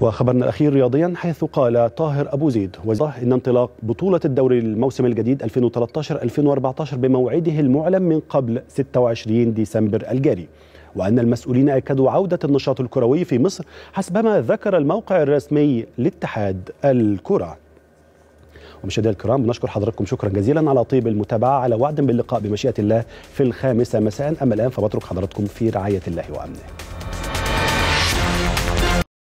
وخبرنا الأخير رياضيا حيث قال طاهر أبو زيد وزير إن انطلاق بطولة الدوري الموسم الجديد 2013-2014 بموعده المعلن من قبل 26 ديسمبر الجاري وأن المسؤولين أكدوا عودة النشاط الكروي في مصر حسبما ذكر الموقع الرسمي لاتحاد الكرة ومشاهدينا الكرام بنشكر حضراتكم شكرا جزيلا على طيب المتابعة على وعد باللقاء بمشيئة الله في الخامسة مساء أما الآن فبترك حضراتكم في رعاية الله وأمنه